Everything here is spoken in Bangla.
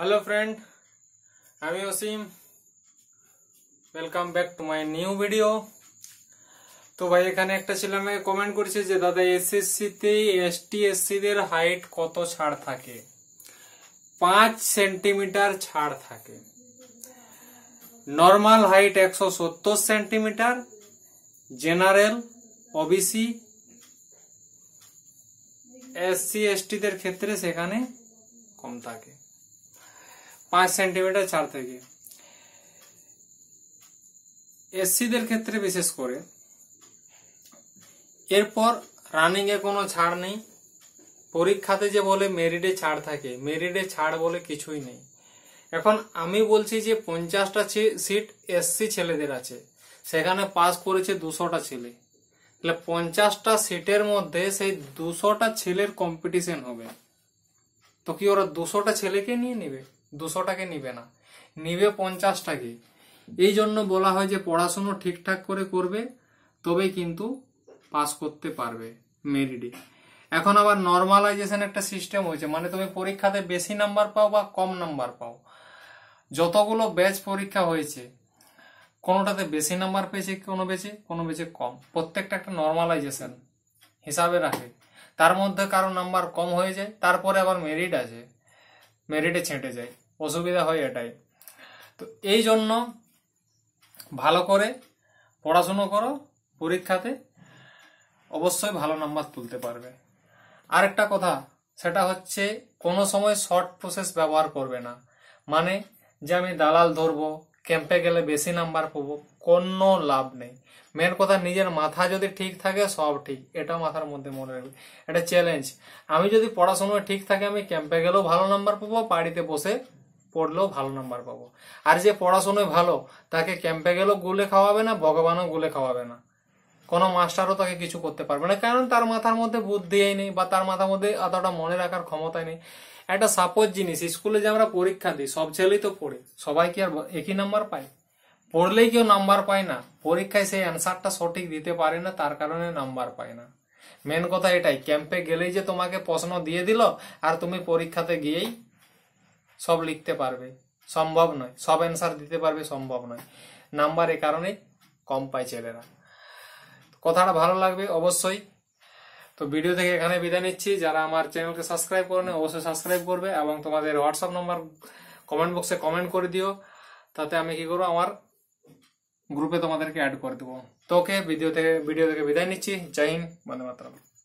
হ্যালো ফ্রেন্ড আমি Asim welcome back to my new video তো ভাই এখানে একটা ছেলে আমাকে কমেন্ট করেছে যে দাদা এস এসএসসিতেই এসটিএসসিদের হাইট কত ছাড় থাকে পাঁচ সেন্টিমিটার ছাড় থাকে নর্মাল হাইট একশো সত্তর সেন্টিমিটার জেনারেল ওবিসি এসসি এসটিদের ক্ষেত্রে সেখানে কম থাকে পাঁচ সেন্টিমিটার ছাড় থেকে এসসিদের ক্ষেত্রে বিশেষ করে এরপর রানিংয়ে কোনো ছাড় নেই পরীক্ষাতে যে বলে মেরিডে ছাড় থাকে মেরিডে ছাড় বলে কিছুই নেই এখন আমি বলছি যে পঞ্চাশটা সিট এসসি ছেলেদের আছে সেখানে পাস করেছে দুশোটা ছেলে তাহলে পঞ্চাশটা সিটের মধ্যে সেই দুশোটা ছেলের কম্পিটিশন হবে তো কি ওরা দুশোটা ছেলেকে নিয়ে নেবে দুশোটাকে নিবে না নিবে পঞ্চাশটাকে এই জন্য বলা হয় যে পড়াশুনো ঠিকঠাক করে করবে তবে কিন্তু পাস করতে পারবে মেরিটে এখন আবার নর্মালাইজেশন একটা সিস্টেম হয়েছে মানে তুমি পরীক্ষাতে বেশি নাম্বার পাও বা কম নাম্বার পাও যতগুলো ব্যাচ পরীক্ষা হয়েছে কোনোটাতে বেশি নাম্বার পেয়েছে কোনো বেঁচে কোনো বেঁচে কম প্রত্যেকটা একটা নর্মালাইজেশন হিসাবে রাখে তার মধ্যে কারো নাম্বার কম হয়ে যায় তারপরে আবার মেরিট আছে মেরিটে ছেঁটে যায় অসুবিধা হয় এটাই তো এই জন্য ভালো করে পড়াশুনো করো পরীক্ষাতে অবশ্যই ভালো নাম্বার তুলতে পারবে আরেকটা কথা সেটা হচ্ছে কোনো সময় শর্ট প্রসেস ব্যবহার করবে না মানে যে আমি দালাল ধরবো ক্যাম্পে গেলে বেশি নাম্বার পাবো কোনো লাভ নেই মেন কথা নিজের মাথা যদি ঠিক থাকে সব ঠিক এটা মাথার মধ্যে মনে রাখবে এটা চ্যালেঞ্জ আমি যদি পড়াশোনা ঠিক থাকে আমি ক্যাম্পে গেলেও ভালো নাম্বার পাবো বাড়িতে বসে পড়লেও ভালো নাম্বার পাবো আর যে পড়াশোনায় ভালো তাকে ক্যাম্পে গেলেও গুলে খাওয়াবে না ভগবানও গুলে খাওয়াবে না কোনো মাস্টারও তাকে কিছু করতে পারবে না কারণ তার মাথার মধ্যে বুদ্ধিই নেই বা তার মাথার মধ্যে অতটা মনে রাখার ক্ষমতা নেই একটা সাপোজ জিনিস স্কুলে যে আমরা পরীক্ষা দিই সব ছেলেই তো পড়ে সবাই কি আর একই নাম্বার পায় পড়লেই কেউ নাম্বার পায় না পরীক্ষায় সেই অ্যান্সারটা সঠিক দিতে পারে না তার কারণে নাম্বার পায় না মেন কথা এটাই ক্যাম্পে গেলেই যে তোমাকে প্রশ্ন দিয়ে দিল আর তুমি পরীক্ষাতে গিয়েই সব লিখতে পারবে সম্ভব নয় সব অ্যান্সার দিতে পারবে সম্ভব নয় নাম্বার এ কারণে কম পায় ছেলেরা কথাটা ভালো লাগবে অবশ্যই তো ভিডিও থেকে এখানে বিদায় নিচ্ছি যারা আমার চ্যানেলকে সাবস্ক্রাইব করেন অবশ্যই সাবস্ক্রাইব করবে এবং তোমাদের হোয়াটসঅ্যাপ নম্বর কমেন্ট বক্সে কমেন্ট করে দিও তাতে আমি কি করবো আমার গ্রুপে তোমাদেরকে অ্যাড করে দেবো তো ওকে ভিডিও থেকে ভিডিও থেকে বিদায় নিচ্ছি জয় হিন্দ বন্দে মাতরম